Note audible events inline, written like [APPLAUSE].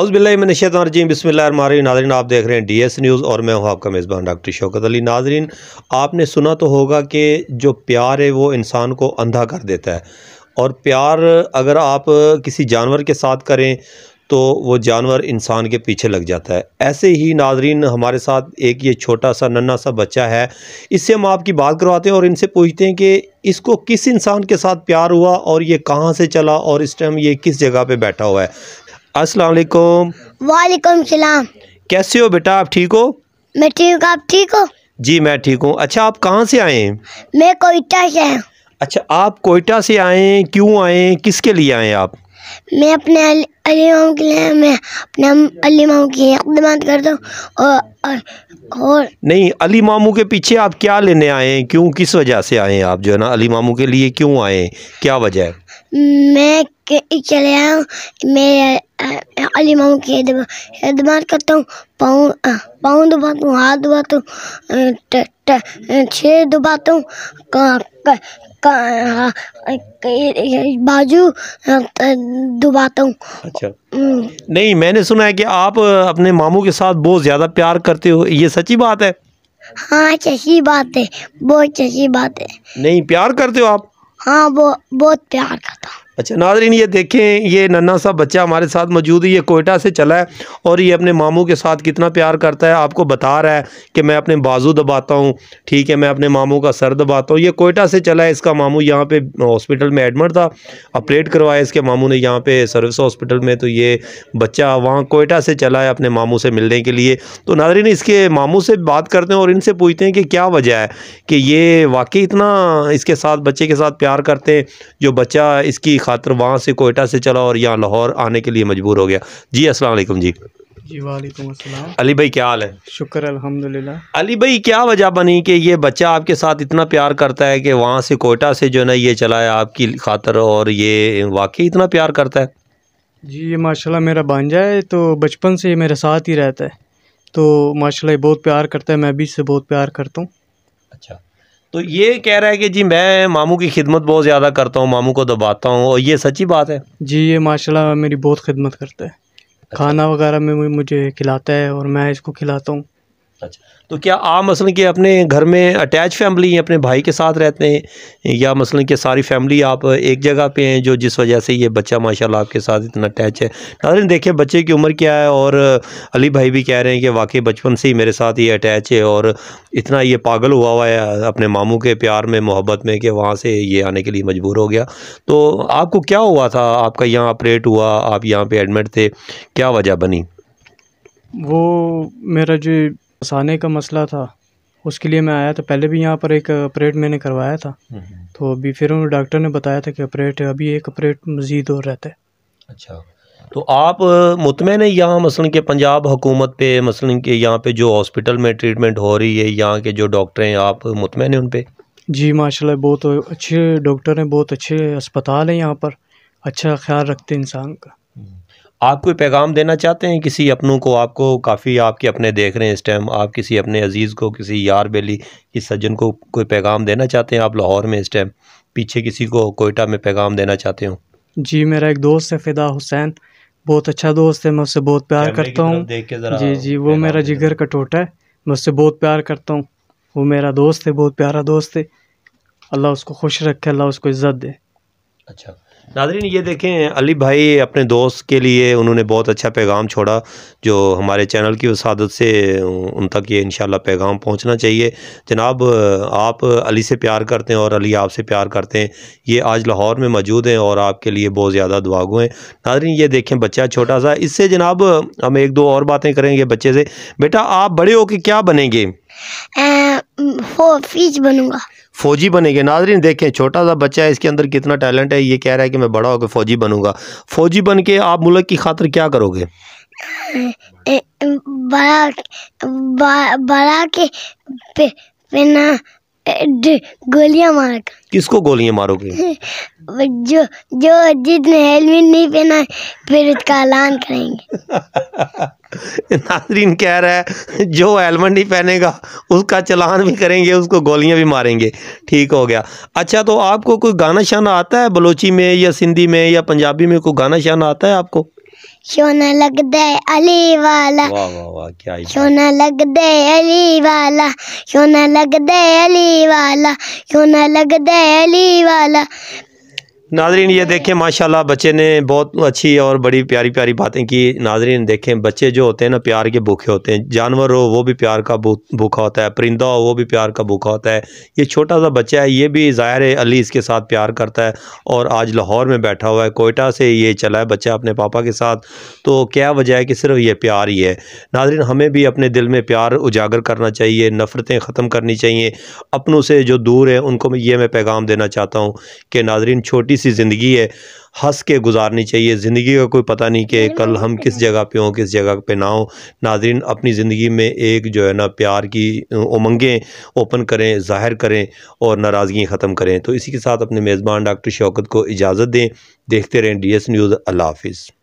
अउज़बिल्लाशतरजीम बसमिल्लामारी नाजरन आप देख रहे हैं डी एस न्यूज़ और मैं हूँ आपका मेज़बान डॉक्टर शौकत अली नाजरीन आपने सुना तो होगा कि जो प्यार है वो इंसान को अंधा कर देता है और प्यार अगर आप किसी जानवर के साथ करें तो वो जानवर इंसान के पीछे लग जाता है ऐसे ही नाजरीन हमारे साथ एक ये छोटा सा नन्ना सा बच्चा है इससे हम आपकी बात करवाते हैं और इनसे पूछते हैं कि इसको किस इंसान के साथ प्यार हुआ और ये कहाँ से चला और इस टाइम ये किस जगह पे बैठा हुआ है अस्सलाम वालेकुम वालेकुम सलाम कैसे हो बेटा आप ठीक हो मैं ठीक आप ठीक हो जी मैं ठीक हूँ अच्छा आप कहाँ से आए हैं मैं कोयटा से आया अच्छा आप कोयटा से आए हैं क्यों आए हैं किसके लिए आए हैं आप मैं अपने अली माऊ के लिए मैं अपने अली अलीमाओं की इकदाम करता हूँ और और और नहीं अली मामू के पीछे आप क्या लेने आए हैं क्यों किस वजह से आए हैं आप जो है ना अली मामू के लिए क्यों आए हैं क्या वजह है मैं चले आया हूँ मैं अली मामू की इकदाम करता हूँ पाँव पाँव दबाता हूँ हाथ दबाता हूँ छः दबाता हूँ बाजू दुबाता हूँ अच्छा हम्म। नहीं मैंने सुना है कि आप अपने मामू के साथ बहुत ज़्यादा प्यार करते हो ये सच्ची बात है हाँ सच्ची बात है बहुत सच्ची बात है नहीं प्यार करते हो आप हाँ बहुत प्यार करते अच्छा नाजरीन ये देखें ये नन्ना सा बच्चा हमारे साथ मौजूद है ये कोयटा से चला है और ये अपने मामू के साथ कितना प्यार करता है आपको बता रहा है कि मैं अपने बाजू दबाता हूँ ठीक है मैं अपने मामू का सर दबाता हूँ ये कोयटा से चला है इसका मामू यहाँ पे हॉस्पिटल में एडमिट था ऑपरेट करवाया इसके मामू ने यहाँ पे सर्विस हॉस्पिटल में तो ये बच्चा वहाँ कोयटा से चला है अपने मामू से मिलने के लिए तो नाजरीन इसके मामू से बात करते हैं और इनसे पूछते हैं कि क्या वजह है कि ये वाकई इतना इसके साथ बच्चे के साथ प्यार करते हैं जो बच्चा इसकी खातर वहाँ से कोयटा से चला और यहाँ लाहौर आने के लिए मजबूर हो गया जी असलम जी जी वालेकुम अली भाई क्या हाल है शुक्र अलहमदिल्ला अली भाई क्या वजह बनी कि ये बच्चा आपके साथ इतना प्यार करता है कि वहाँ से कोयटा से जो है ना ये चला है आपकी खातर और ये वाकई इतना प्यार करता है जी ये माशाल्लाह मेरा भांजा है तो बचपन से ये मेरे साथ ही रहता है तो माशाल्लाह बहुत प्यार करता है मैं भी इससे बहुत प्यार करता हूँ अच्छा तो ये कह रहा है कि जी मैं मामू की खिदमत बहुत ज़्यादा करता हूँ मामू को दबाता हूँ और ये सच्ची बात है जी ये माशाल्लाह मेरी बहुत खिदमत करता है अच्छा। खाना वगैरह में मुझे खिलाता है और मैं इसको खिलाता हूँ अच्छा तो क्या आप मसलन के अपने घर में अटैच फैमिली हैं अपने भाई के साथ रहते हैं या मसलन के सारी फैमिली आप एक जगह पे हैं जो जिस वजह से ये बच्चा माशाल्लाह आपके साथ इतना अटैच है ना देखिए बच्चे की उम्र क्या है और अली भाई भी कह रहे हैं कि वाकई बचपन से ही मेरे साथ ये अटैच है और इतना ये पागल हुआ हुआ है अपने मामू के प्यार में मोहब्बत में कि वहाँ से ये आने के लिए मजबूर हो गया तो आपको क्या हुआ था आपका यहाँ ऑपरेट हुआ आप यहाँ पर एडमिट थे क्या वजह बनी वो मेरा जो फंसाने का मसला था उसके लिए मैं आया था पहले भी यहाँ पर एक ऑपरेट मैंने करवाया था हम्म, हम्म। तो अभी फिर उन्होंने डॉक्टर ने बताया था कि ऑपरेट अभी एक ऑपरेट मज़ीद और रहता है अच्छा तो आप मुतमिन है यहाँ मसलन के पंजाब हुकूमत पे मसलन के यहाँ पे जो हॉस्पिटल में ट्रीटमेंट हो रही है यहाँ के जो डॉक्टर हैं आप मुतमिन हैं उन पर जी माशाल्लाह बहुत अच्छे डॉक्टर हैं बहुत अच्छे अस्पताल हैं यहाँ पर अच्छा ख्याल रखते इंसान का आप कोई पैगाम देना चाहते हैं किसी अपनों को आपको काफ़ी आपके अपने देख रहे हैं इस टाइम आप किसी अपने अजीज़ को किसी यार बेली किसी सज्जन को कोई पैगाम देना चाहते हैं आप लाहौर में इस टाइम पीछे किसी को कोयटा में पैगाम देना चाहते हो जी मेरा एक दोस्त है फ़िदा हुसैन बहुत अच्छा दोस्त है मैं उससे बहुत प्यार करता हूँ जी जी वो मेरा जिगर का टोटा है मैं उससे बहुत प्यार करता हूँ वो मेरा दोस्त है बहुत प्यारा दोस्त है अल्लाह उसको खुश रखे अल्लाह उसको इज़्ज़त दे अच्छा नादरीन ये देखें अली भाई अपने दोस्त के लिए उन्होंने बहुत अच्छा पैगाम छोड़ा जो हमारे चैनल की वसादत से उन तक ये इन पैगाम पहुँचना चाहिए जनाब आप अली से प्यार करते हैं और अली आपसे प्यार करते हैं ये आज लाहौर में मौजूद हैं और आपके लिए बहुत ज़्यादा दुआगु हैं नादरीन ये देखें बच्चा छोटा सा इससे जनाब हम एक दो और बातें करेंगे बच्चे से बेटा आप बड़े हो के क्या बनेंगे फौज बनूंगा फौजी बनेंगे नाजरीन देखें छोटा सा बच्चा है इसके अंदर कितना टैलेंट है ये कह रहा है कि मैं बड़ा होकर फौजी बनूंगा फौजी बन के आप मुल्क की खातर क्या करोगे बड़ा बड़ा, के बिना गोलियां मार किसको गोलियां मारोगे जो जो जिसने हेलमेट नहीं पहना फिर उसका ऐलान करेंगे [LAUGHS] [LAUGHS] नाजरीन कह रहा है जो हेलमेट नहीं पहनेगा उसका चलान भी करेंगे उसको गोलियां भी मारेंगे ठीक हो गया अच्छा तो आपको कोई गाना शाना आता है बलोची में या सिंधी में या पंजाबी में कोई गाना शाना आता है आपको सोना लग दे अली वाला सोना लग दे अली वाला सोना लग दे अली वाला सोना लग दे अली वाला नाजरीन ये देखें माशाल्लाह बच्चे ने बहुत अच्छी और बड़ी प्यारी प्यारी बातें की नाजरीन देखें बच्चे जो होते हैं ना प्यार के भूखे होते हैं जानवर हो वो भी प्यार का भूखा होता है परिंदा हो वो भी प्यार का भूखा होता है ये छोटा सा बच्चा है ये भी ज़ाहिर अली इसके साथ प्यार करता है और आज लाहौर में बैठा हुआ है कोयटा से ये चला है बच्चा अपने पापा के साथ तो क्या वजह है कि सिर्फ ये प्यार ही है नाजरीन हमें भी अपने दिल में प्यार उजागर करना चाहिए नफ़रतें ख़त्म करनी चाहिए अपनों से जो दूर है उनको ये मैं पैगाम देना चाहता हूँ कि नाजरीन छोटी सी ज़िंदगी है हंस के गुजारनी चाहिए ज़िंदगी का कोई पता नहीं कि कल हम किस जगह पे हों किस जगह पे ना हो नाजरीन अपनी ज़िंदगी में एक जो है ना प्यार की उमंगें ओपन करें ज़ाहिर करें और नाराज़गी ख़त्म करें तो इसी के साथ अपने मेज़बान डॉक्टर शौकत को इजाज़त दें देखते रहें डी एस न्यूज़ अल्लाह हाफिज़